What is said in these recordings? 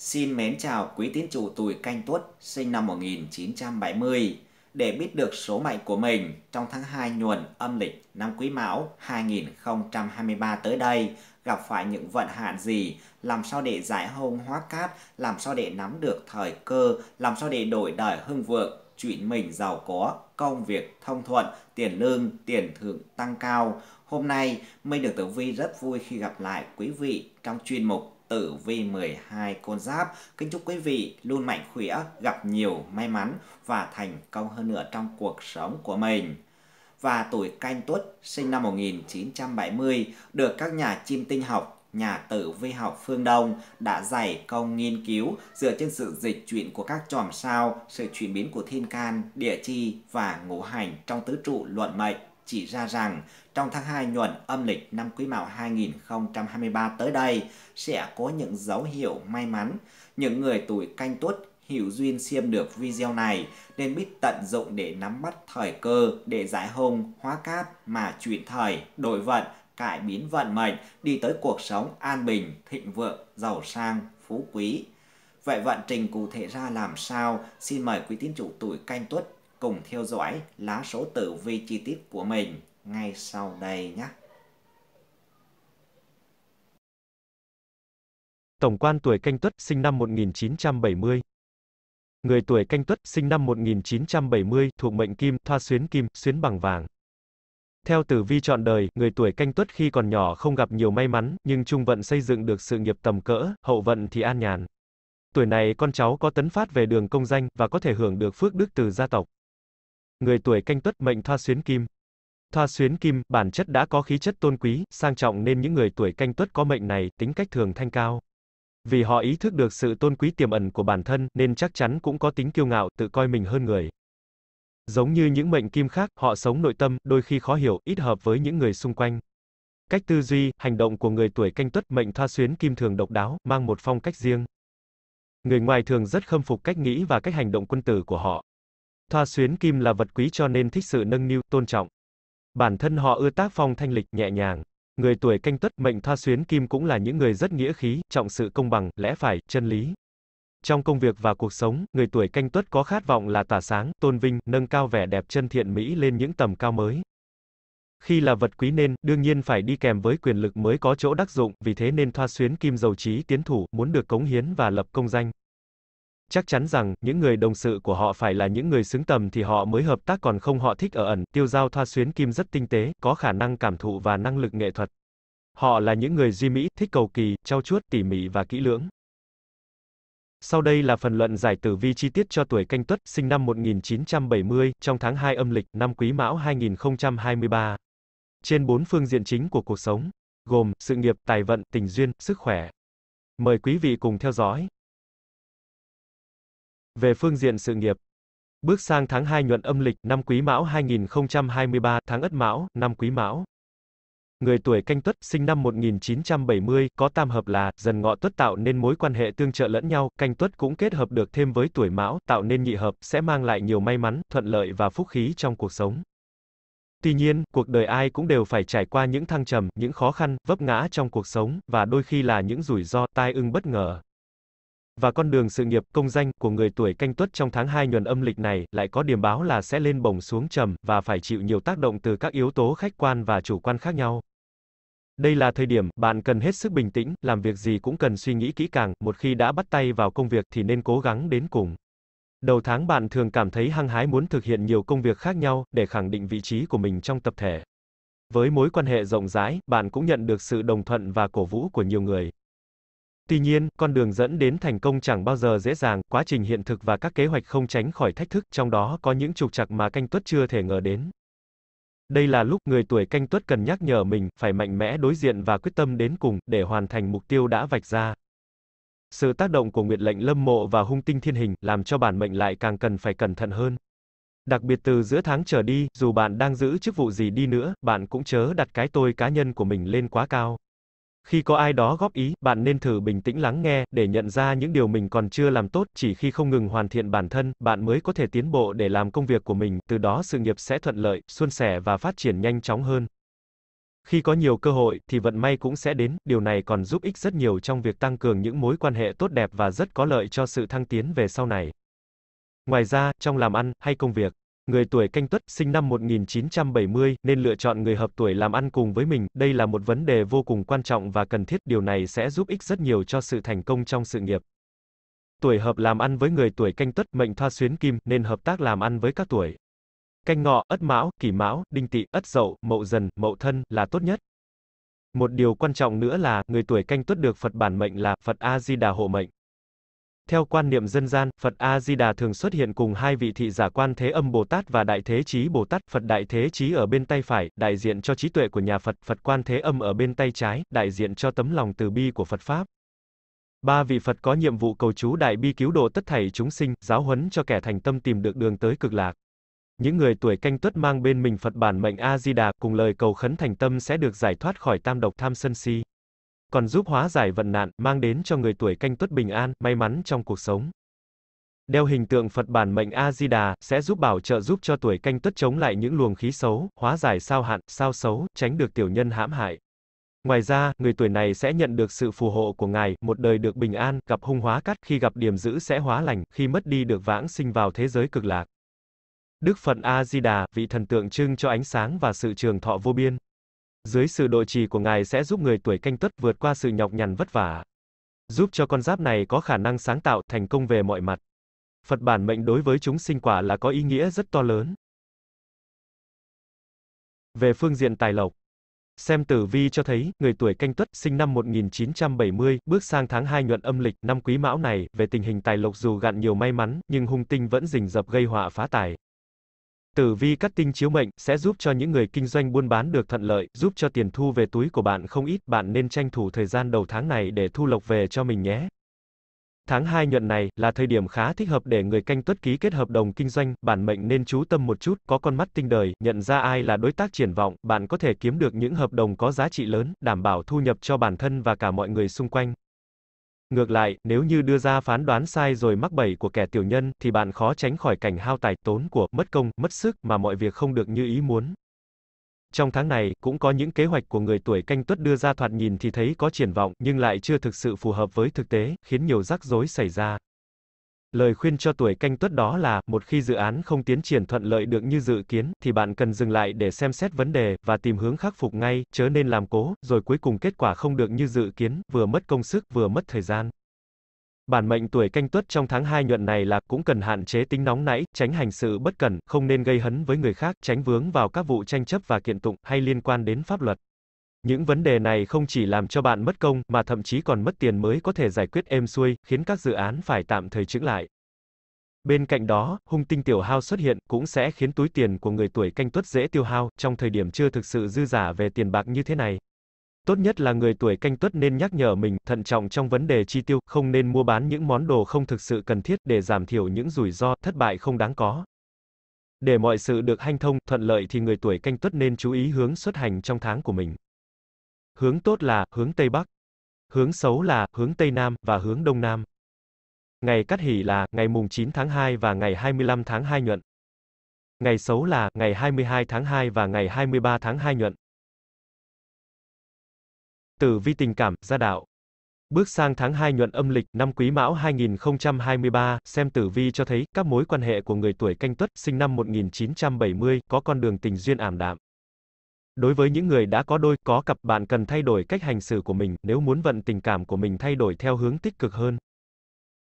Xin mến chào quý tín chủ tuổi canh tuất sinh năm 1970 để biết được số mệnh của mình trong tháng 2 nhuận âm lịch năm Quý Mão 2023 tới đây gặp phải những vận hạn gì, làm sao để giải hôn hóa cát, làm sao để nắm được thời cơ, làm sao để đổi đời hưng vượng, chuyện mình giàu có, công việc thông thuận, tiền lương, tiền thưởng tăng cao. Hôm nay, Minh được Tử Vi rất vui khi gặp lại quý vị trong chuyên mục tử vi 12 Côn Giáp. Kính chúc quý vị luôn mạnh khỏe, gặp nhiều may mắn và thành công hơn nữa trong cuộc sống của mình và tuổi canh tuất sinh năm 1970 được các nhà chim tinh học, nhà tử vi học phương Đông đã dày công nghiên cứu dựa trên sự dịch chuyển của các chòm sao, sự chuyển biến của thiên can, địa chi và ngũ hành trong tứ trụ luận mệnh chỉ ra rằng trong tháng 2 nhuận âm lịch năm Quý Mão 2023 tới đây sẽ có những dấu hiệu may mắn. Những người tuổi canh tuất hiểu duyên xem được video này nên biết tận dụng để nắm bắt thời cơ để giải hung, hóa cát mà chuyển thời, đổi vận, cải biến vận mệnh đi tới cuộc sống an bình, thịnh vượng, giàu sang, phú quý. Vậy vận trình cụ thể ra làm sao? Xin mời quý tín chủ tuổi canh tuất cùng theo dõi lá số tử vi chi tiết của mình ngay sau đây nhé. Tổng quan tuổi canh tuất sinh năm 1970 Người tuổi canh tuất sinh năm 1970 thuộc mệnh kim, thoa xuyến kim, xuyến bằng vàng. Theo tử vi chọn đời, người tuổi canh tuất khi còn nhỏ không gặp nhiều may mắn, nhưng trung vận xây dựng được sự nghiệp tầm cỡ, hậu vận thì an nhàn. Tuổi này con cháu có tấn phát về đường công danh, và có thể hưởng được phước đức từ gia tộc người tuổi canh tuất mệnh thoa xuyến kim. Thoa xuyến kim, bản chất đã có khí chất tôn quý, sang trọng nên những người tuổi canh tuất có mệnh này, tính cách thường thanh cao. Vì họ ý thức được sự tôn quý tiềm ẩn của bản thân, nên chắc chắn cũng có tính kiêu ngạo, tự coi mình hơn người. Giống như những mệnh kim khác, họ sống nội tâm, đôi khi khó hiểu, ít hợp với những người xung quanh. Cách tư duy, hành động của người tuổi canh tuất mệnh thoa xuyến kim thường độc đáo, mang một phong cách riêng. Người ngoài thường rất khâm phục cách nghĩ và cách hành động quân tử của họ. Thoa xuyến kim là vật quý cho nên thích sự nâng niu, tôn trọng. Bản thân họ ưa tác phong thanh lịch, nhẹ nhàng. Người tuổi canh tuất mệnh thoa xuyến kim cũng là những người rất nghĩa khí, trọng sự công bằng, lẽ phải, chân lý. Trong công việc và cuộc sống, người tuổi canh tuất có khát vọng là tỏa sáng, tôn vinh, nâng cao vẻ đẹp chân thiện mỹ lên những tầm cao mới. Khi là vật quý nên, đương nhiên phải đi kèm với quyền lực mới có chỗ đắc dụng, vì thế nên thoa xuyến kim dầu trí tiến thủ, muốn được cống hiến và lập công danh. Chắc chắn rằng, những người đồng sự của họ phải là những người xứng tầm thì họ mới hợp tác còn không họ thích ở ẩn, tiêu giao thoa xuyến kim rất tinh tế, có khả năng cảm thụ và năng lực nghệ thuật. Họ là những người duy mỹ, thích cầu kỳ, trau chuốt, tỉ mỉ và kỹ lưỡng. Sau đây là phần luận giải tử vi chi tiết cho tuổi canh tuất, sinh năm 1970, trong tháng 2 âm lịch, năm quý mão 2023. Trên bốn phương diện chính của cuộc sống, gồm sự nghiệp, tài vận, tình duyên, sức khỏe. Mời quý vị cùng theo dõi. Về phương diện sự nghiệp, bước sang tháng 2 nhuận âm lịch năm Quý Mão 2023, tháng Ất Mão, năm Quý Mão. Người tuổi canh tuất, sinh năm 1970, có tam hợp là, dần ngọ tuất tạo nên mối quan hệ tương trợ lẫn nhau, canh tuất cũng kết hợp được thêm với tuổi mão, tạo nên nhị hợp, sẽ mang lại nhiều may mắn, thuận lợi và phúc khí trong cuộc sống. Tuy nhiên, cuộc đời ai cũng đều phải trải qua những thăng trầm, những khó khăn, vấp ngã trong cuộc sống, và đôi khi là những rủi ro, tai ương bất ngờ và con đường sự nghiệp, công danh của người tuổi canh tuất trong tháng 2 nhuận âm lịch này lại có điểm báo là sẽ lên bổng xuống trầm và phải chịu nhiều tác động từ các yếu tố khách quan và chủ quan khác nhau. Đây là thời điểm bạn cần hết sức bình tĩnh, làm việc gì cũng cần suy nghĩ kỹ càng, một khi đã bắt tay vào công việc thì nên cố gắng đến cùng. Đầu tháng bạn thường cảm thấy hăng hái muốn thực hiện nhiều công việc khác nhau để khẳng định vị trí của mình trong tập thể. Với mối quan hệ rộng rãi, bạn cũng nhận được sự đồng thuận và cổ vũ của nhiều người. Tuy nhiên, con đường dẫn đến thành công chẳng bao giờ dễ dàng, quá trình hiện thực và các kế hoạch không tránh khỏi thách thức, trong đó có những trục trặc mà canh tuất chưa thể ngờ đến. Đây là lúc người tuổi canh tuất cần nhắc nhở mình, phải mạnh mẽ đối diện và quyết tâm đến cùng, để hoàn thành mục tiêu đã vạch ra. Sự tác động của nguyệt lệnh lâm mộ và hung tinh thiên hình, làm cho bản mệnh lại càng cần phải cẩn thận hơn. Đặc biệt từ giữa tháng trở đi, dù bạn đang giữ chức vụ gì đi nữa, bạn cũng chớ đặt cái tôi cá nhân của mình lên quá cao. Khi có ai đó góp ý, bạn nên thử bình tĩnh lắng nghe để nhận ra những điều mình còn chưa làm tốt, chỉ khi không ngừng hoàn thiện bản thân, bạn mới có thể tiến bộ để làm công việc của mình, từ đó sự nghiệp sẽ thuận lợi, suôn sẻ và phát triển nhanh chóng hơn. Khi có nhiều cơ hội thì vận may cũng sẽ đến, điều này còn giúp ích rất nhiều trong việc tăng cường những mối quan hệ tốt đẹp và rất có lợi cho sự thăng tiến về sau này. Ngoài ra, trong làm ăn hay công việc Người tuổi canh tuất, sinh năm 1970, nên lựa chọn người hợp tuổi làm ăn cùng với mình, đây là một vấn đề vô cùng quan trọng và cần thiết, điều này sẽ giúp ích rất nhiều cho sự thành công trong sự nghiệp. Tuổi hợp làm ăn với người tuổi canh tuất, mệnh thoa xuyến kim, nên hợp tác làm ăn với các tuổi. Canh ngọ, ất mão, kỷ mão, đinh tỵ, ất dậu, mậu dần, mậu thân là tốt nhất. Một điều quan trọng nữa là, người tuổi canh tuất được Phật bản mệnh là Phật A Di Đà hộ mệnh. Theo quan niệm dân gian, Phật A-di-đà thường xuất hiện cùng hai vị thị giả quan thế âm Bồ Tát và Đại Thế Chí Bồ Tát, Phật Đại Thế Chí ở bên tay phải, đại diện cho trí tuệ của nhà Phật, Phật quan thế âm ở bên tay trái, đại diện cho tấm lòng từ bi của Phật Pháp. Ba vị Phật có nhiệm vụ cầu chú đại bi cứu độ tất thảy chúng sinh, giáo huấn cho kẻ thành tâm tìm được đường tới cực lạc. Những người tuổi canh tuất mang bên mình Phật bản mệnh A-di-đà cùng lời cầu khấn thành tâm sẽ được giải thoát khỏi tam độc tham sân si còn giúp hóa giải vận nạn, mang đến cho người tuổi canh tuất bình an, may mắn trong cuộc sống. Đeo hình tượng Phật bản mệnh A-di-đà, sẽ giúp bảo trợ giúp cho tuổi canh tuất chống lại những luồng khí xấu, hóa giải sao hạn, sao xấu, tránh được tiểu nhân hãm hại. Ngoài ra, người tuổi này sẽ nhận được sự phù hộ của Ngài, một đời được bình an, gặp hung hóa cắt, khi gặp điểm dữ sẽ hóa lành, khi mất đi được vãng sinh vào thế giới cực lạc. Đức Phật A-di-đà, vị thần tượng trưng cho ánh sáng và sự trường thọ vô biên. Dưới sự độ trì của Ngài sẽ giúp người tuổi canh tuất vượt qua sự nhọc nhằn vất vả. Giúp cho con giáp này có khả năng sáng tạo, thành công về mọi mặt. Phật bản mệnh đối với chúng sinh quả là có ý nghĩa rất to lớn. Về phương diện tài lộc, xem tử vi cho thấy, người tuổi canh tuất sinh năm 1970, bước sang tháng 2 nhuận âm lịch, năm quý mão này, về tình hình tài lộc dù gạn nhiều may mắn, nhưng hung tinh vẫn rình rập gây họa phá tài. Tử vi cắt tinh chiếu mệnh sẽ giúp cho những người kinh doanh buôn bán được thuận lợi, giúp cho tiền thu về túi của bạn không ít, bạn nên tranh thủ thời gian đầu tháng này để thu lộc về cho mình nhé. Tháng 2 nhuận này là thời điểm khá thích hợp để người canh tuất ký kết hợp đồng kinh doanh, bản mệnh nên chú tâm một chút, có con mắt tinh đời, nhận ra ai là đối tác triển vọng, bạn có thể kiếm được những hợp đồng có giá trị lớn, đảm bảo thu nhập cho bản thân và cả mọi người xung quanh. Ngược lại, nếu như đưa ra phán đoán sai rồi mắc bẫy của kẻ tiểu nhân, thì bạn khó tránh khỏi cảnh hao tài, tốn của, mất công, mất sức, mà mọi việc không được như ý muốn. Trong tháng này, cũng có những kế hoạch của người tuổi canh tuất đưa ra thoạt nhìn thì thấy có triển vọng, nhưng lại chưa thực sự phù hợp với thực tế, khiến nhiều rắc rối xảy ra. Lời khuyên cho tuổi canh tuất đó là, một khi dự án không tiến triển thuận lợi được như dự kiến, thì bạn cần dừng lại để xem xét vấn đề, và tìm hướng khắc phục ngay, chớ nên làm cố, rồi cuối cùng kết quả không được như dự kiến, vừa mất công sức, vừa mất thời gian. Bản mệnh tuổi canh tuất trong tháng 2 nhuận này là cũng cần hạn chế tính nóng nảy, tránh hành sự bất cẩn, không nên gây hấn với người khác, tránh vướng vào các vụ tranh chấp và kiện tụng, hay liên quan đến pháp luật. Những vấn đề này không chỉ làm cho bạn mất công, mà thậm chí còn mất tiền mới có thể giải quyết êm xuôi, khiến các dự án phải tạm thời chững lại. Bên cạnh đó, hung tinh tiểu hao xuất hiện cũng sẽ khiến túi tiền của người tuổi canh tuất dễ tiêu hao trong thời điểm chưa thực sự dư giả về tiền bạc như thế này. Tốt nhất là người tuổi canh tuất nên nhắc nhở mình thận trọng trong vấn đề chi tiêu, không nên mua bán những món đồ không thực sự cần thiết để giảm thiểu những rủi ro thất bại không đáng có. Để mọi sự được hanh thông, thuận lợi thì người tuổi canh tuất nên chú ý hướng xuất hành trong tháng của mình. Hướng tốt là hướng Tây Bắc. Hướng xấu là hướng Tây Nam và hướng Đông Nam. Ngày cát hỷ là ngày mùng 9 tháng 2 và ngày 25 tháng 2 nhuận. Ngày xấu là ngày 22 tháng 2 và ngày 23 tháng 2 nhuận. Tử vi tình cảm, gia đạo. Bước sang tháng 2 nhuận âm lịch, năm Quý Mão 2023, xem tử vi cho thấy các mối quan hệ của người tuổi Canh Tuất, sinh năm 1970, có con đường tình duyên ảm đạm. Đối với những người đã có đôi, có cặp, bạn cần thay đổi cách hành xử của mình nếu muốn vận tình cảm của mình thay đổi theo hướng tích cực hơn.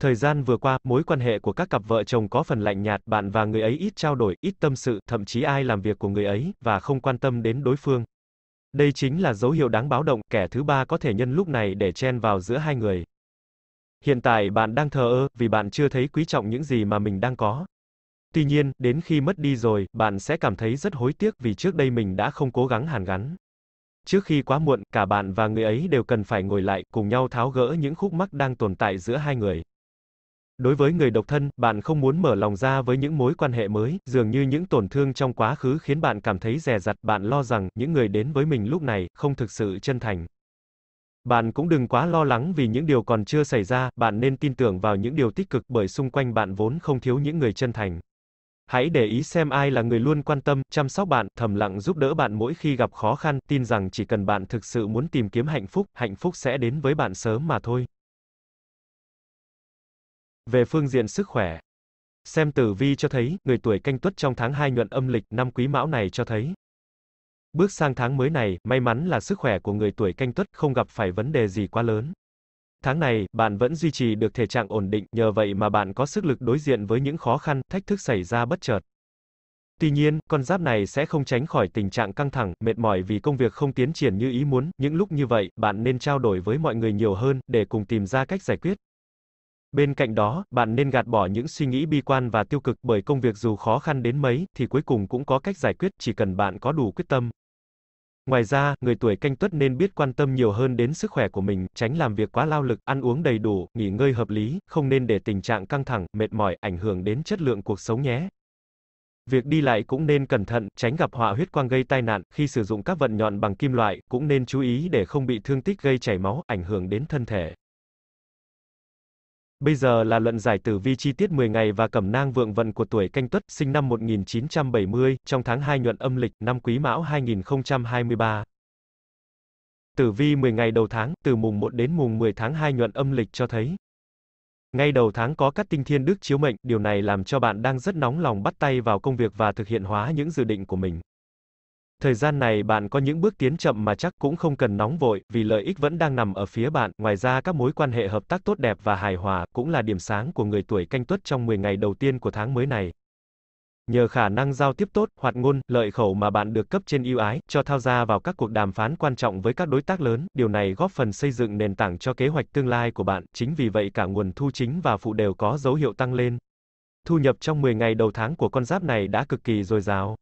Thời gian vừa qua, mối quan hệ của các cặp vợ chồng có phần lạnh nhạt, bạn và người ấy ít trao đổi, ít tâm sự, thậm chí ai làm việc của người ấy và không quan tâm đến đối phương. Đây chính là dấu hiệu đáng báo động, kẻ thứ ba có thể nhân lúc này để chen vào giữa hai người. Hiện tại bạn đang thờ ơ vì bạn chưa thấy quý trọng những gì mà mình đang có. Tuy nhiên, đến khi mất đi rồi, bạn sẽ cảm thấy rất hối tiếc vì trước đây mình đã không cố gắng hàn gắn. Trước khi quá muộn, cả bạn và người ấy đều cần phải ngồi lại, cùng nhau tháo gỡ những khúc mắc đang tồn tại giữa hai người. Đối với người độc thân, bạn không muốn mở lòng ra với những mối quan hệ mới, dường như những tổn thương trong quá khứ khiến bạn cảm thấy rè rặt bạn lo rằng những người đến với mình lúc này không thực sự chân thành. Bạn cũng đừng quá lo lắng vì những điều còn chưa xảy ra, bạn nên tin tưởng vào những điều tích cực bởi xung quanh bạn vốn không thiếu những người chân thành. Hãy để ý xem ai là người luôn quan tâm, chăm sóc bạn, thầm lặng giúp đỡ bạn mỗi khi gặp khó khăn, tin rằng chỉ cần bạn thực sự muốn tìm kiếm hạnh phúc, hạnh phúc sẽ đến với bạn sớm mà thôi. Về phương diện sức khỏe, xem tử vi cho thấy, người tuổi canh tuất trong tháng 2 nhuận âm lịch năm quý mão này cho thấy. Bước sang tháng mới này, may mắn là sức khỏe của người tuổi canh tuất không gặp phải vấn đề gì quá lớn. Tháng này, bạn vẫn duy trì được thể trạng ổn định, nhờ vậy mà bạn có sức lực đối diện với những khó khăn, thách thức xảy ra bất chợt. Tuy nhiên, con giáp này sẽ không tránh khỏi tình trạng căng thẳng, mệt mỏi vì công việc không tiến triển như ý muốn, những lúc như vậy, bạn nên trao đổi với mọi người nhiều hơn để cùng tìm ra cách giải quyết. Bên cạnh đó, bạn nên gạt bỏ những suy nghĩ bi quan và tiêu cực bởi công việc dù khó khăn đến mấy thì cuối cùng cũng có cách giải quyết chỉ cần bạn có đủ quyết tâm. Ngoài ra, người tuổi canh tuất nên biết quan tâm nhiều hơn đến sức khỏe của mình, tránh làm việc quá lao lực, ăn uống đầy đủ, nghỉ ngơi hợp lý, không nên để tình trạng căng thẳng, mệt mỏi ảnh hưởng đến chất lượng cuộc sống nhé. Việc đi lại cũng nên cẩn thận, tránh gặp họa huyết quang gây tai nạn, khi sử dụng các vận nhọn bằng kim loại, cũng nên chú ý để không bị thương tích gây chảy máu, ảnh hưởng đến thân thể. Bây giờ là luận giải tử vi chi tiết 10 ngày và cẩm nang vượng vận của tuổi canh tuất, sinh năm 1970, trong tháng 2 nhuận âm lịch, năm quý mão 2023. Tử vi 10 ngày đầu tháng, từ mùng 1 đến mùng 10 tháng 2 nhuận âm lịch cho thấy. Ngay đầu tháng có các tinh thiên đức chiếu mệnh, điều này làm cho bạn đang rất nóng lòng bắt tay vào công việc và thực hiện hóa những dự định của mình. Thời gian này bạn có những bước tiến chậm mà chắc cũng không cần nóng vội, vì lợi ích vẫn đang nằm ở phía bạn. Ngoài ra các mối quan hệ hợp tác tốt đẹp và hài hòa cũng là điểm sáng của người tuổi canh tuất trong 10 ngày đầu tiên của tháng mới này. Nhờ khả năng giao tiếp tốt, hoạt ngôn, lợi khẩu mà bạn được cấp trên ưu ái, cho thao ra vào các cuộc đàm phán quan trọng với các đối tác lớn, điều này góp phần xây dựng nền tảng cho kế hoạch tương lai của bạn, chính vì vậy cả nguồn thu chính và phụ đều có dấu hiệu tăng lên. Thu nhập trong 10 ngày đầu tháng của con giáp này đã cực kỳ dồi dào.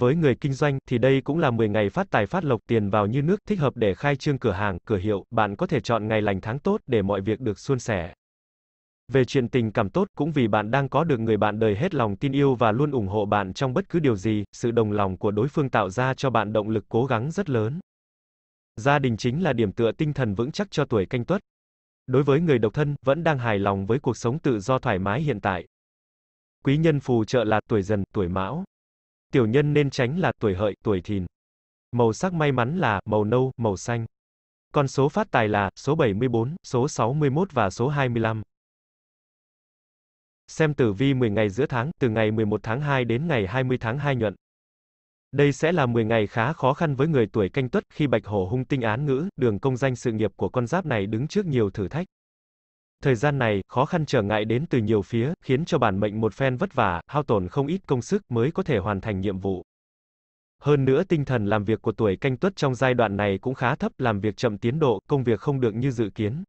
Với người kinh doanh thì đây cũng là 10 ngày phát tài phát lộc tiền vào như nước, thích hợp để khai trương cửa hàng, cửa hiệu, bạn có thể chọn ngày lành tháng tốt để mọi việc được suôn sẻ. Về chuyện tình cảm tốt, cũng vì bạn đang có được người bạn đời hết lòng tin yêu và luôn ủng hộ bạn trong bất cứ điều gì, sự đồng lòng của đối phương tạo ra cho bạn động lực cố gắng rất lớn. Gia đình chính là điểm tựa tinh thần vững chắc cho tuổi canh tuất. Đối với người độc thân, vẫn đang hài lòng với cuộc sống tự do thoải mái hiện tại. Quý nhân phù trợ là tuổi dần, tuổi mão. Tiểu nhân nên tránh là tuổi hợi, tuổi thìn. Màu sắc may mắn là màu nâu, màu xanh. Con số phát tài là số 74, số 61 và số 25. Xem tử vi 10 ngày giữa tháng, từ ngày 11 tháng 2 đến ngày 20 tháng 2 nhuận. Đây sẽ là 10 ngày khá khó khăn với người tuổi canh tuất khi bạch hổ hung tinh án ngữ, đường công danh sự nghiệp của con giáp này đứng trước nhiều thử thách. Thời gian này, khó khăn trở ngại đến từ nhiều phía, khiến cho bản mệnh một phen vất vả, hao tổn không ít công sức mới có thể hoàn thành nhiệm vụ. Hơn nữa tinh thần làm việc của tuổi canh tuất trong giai đoạn này cũng khá thấp, làm việc chậm tiến độ, công việc không được như dự kiến.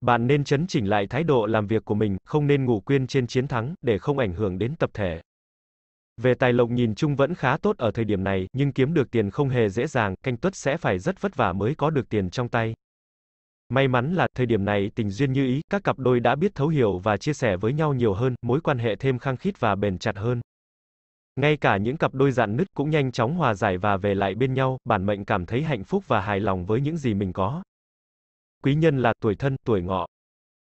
Bạn nên chấn chỉnh lại thái độ làm việc của mình, không nên ngủ quên trên chiến thắng, để không ảnh hưởng đến tập thể. Về tài lộc nhìn chung vẫn khá tốt ở thời điểm này, nhưng kiếm được tiền không hề dễ dàng, canh tuất sẽ phải rất vất vả mới có được tiền trong tay. May mắn là, thời điểm này tình duyên như ý, các cặp đôi đã biết thấu hiểu và chia sẻ với nhau nhiều hơn, mối quan hệ thêm khăng khít và bền chặt hơn. Ngay cả những cặp đôi dạn nứt cũng nhanh chóng hòa giải và về lại bên nhau, bản mệnh cảm thấy hạnh phúc và hài lòng với những gì mình có. Quý nhân là tuổi thân, tuổi ngọ.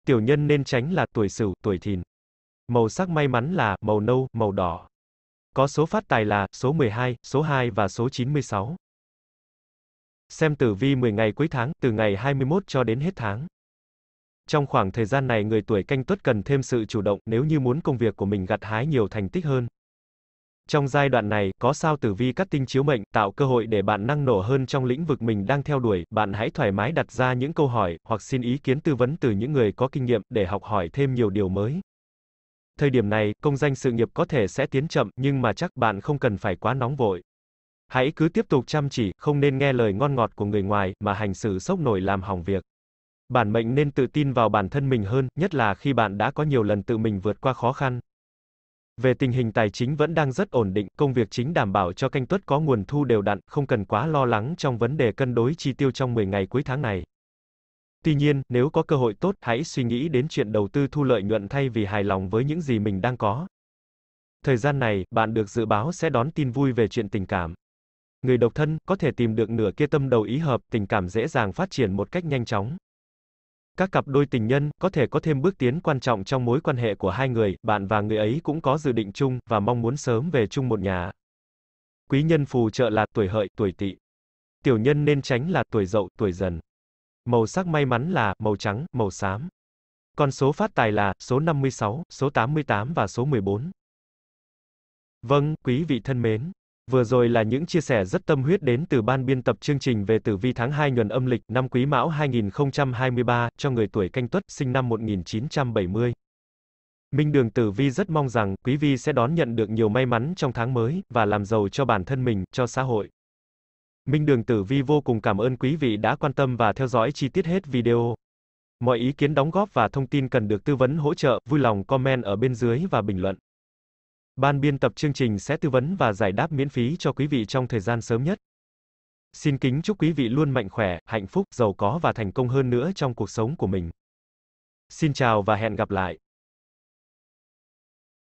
Tiểu nhân nên tránh là tuổi sửu, tuổi thìn. Màu sắc may mắn là màu nâu, màu đỏ. Có số phát tài là số 12, số 2 và số 96. Xem tử vi 10 ngày cuối tháng, từ ngày 21 cho đến hết tháng. Trong khoảng thời gian này người tuổi canh tuất cần thêm sự chủ động nếu như muốn công việc của mình gặt hái nhiều thành tích hơn. Trong giai đoạn này, có sao tử vi cắt tinh chiếu mệnh, tạo cơ hội để bạn năng nổ hơn trong lĩnh vực mình đang theo đuổi, bạn hãy thoải mái đặt ra những câu hỏi, hoặc xin ý kiến tư vấn từ những người có kinh nghiệm, để học hỏi thêm nhiều điều mới. Thời điểm này, công danh sự nghiệp có thể sẽ tiến chậm, nhưng mà chắc bạn không cần phải quá nóng vội. Hãy cứ tiếp tục chăm chỉ, không nên nghe lời ngon ngọt của người ngoài, mà hành xử sốc nổi làm hỏng việc. Bản mệnh nên tự tin vào bản thân mình hơn, nhất là khi bạn đã có nhiều lần tự mình vượt qua khó khăn. Về tình hình tài chính vẫn đang rất ổn định, công việc chính đảm bảo cho canh tuất có nguồn thu đều đặn, không cần quá lo lắng trong vấn đề cân đối chi tiêu trong 10 ngày cuối tháng này. Tuy nhiên, nếu có cơ hội tốt, hãy suy nghĩ đến chuyện đầu tư thu lợi nhuận thay vì hài lòng với những gì mình đang có. Thời gian này, bạn được dự báo sẽ đón tin vui về chuyện tình cảm người độc thân có thể tìm được nửa kia tâm đầu ý hợp, tình cảm dễ dàng phát triển một cách nhanh chóng. Các cặp đôi tình nhân có thể có thêm bước tiến quan trọng trong mối quan hệ của hai người, bạn và người ấy cũng có dự định chung và mong muốn sớm về chung một nhà. Quý nhân phù trợ là tuổi hợi, tuổi tỵ. Tiểu nhân nên tránh là tuổi dậu, tuổi dần. Màu sắc may mắn là màu trắng, màu xám. Con số phát tài là số 56, số 88 và số 14. Vâng, quý vị thân mến, Vừa rồi là những chia sẻ rất tâm huyết đến từ ban biên tập chương trình về tử vi tháng 2 nhuận âm lịch năm Quý Mão 2023 cho người tuổi Canh Tuất sinh năm 1970. Minh Đường Tử Vi rất mong rằng quý vi sẽ đón nhận được nhiều may mắn trong tháng mới và làm giàu cho bản thân mình, cho xã hội. Minh Đường Tử Vi vô cùng cảm ơn quý vị đã quan tâm và theo dõi chi tiết hết video. Mọi ý kiến đóng góp và thông tin cần được tư vấn hỗ trợ, vui lòng comment ở bên dưới và bình luận. Ban biên tập chương trình sẽ tư vấn và giải đáp miễn phí cho quý vị trong thời gian sớm nhất. Xin kính chúc quý vị luôn mạnh khỏe, hạnh phúc, giàu có và thành công hơn nữa trong cuộc sống của mình. Xin chào và hẹn gặp lại.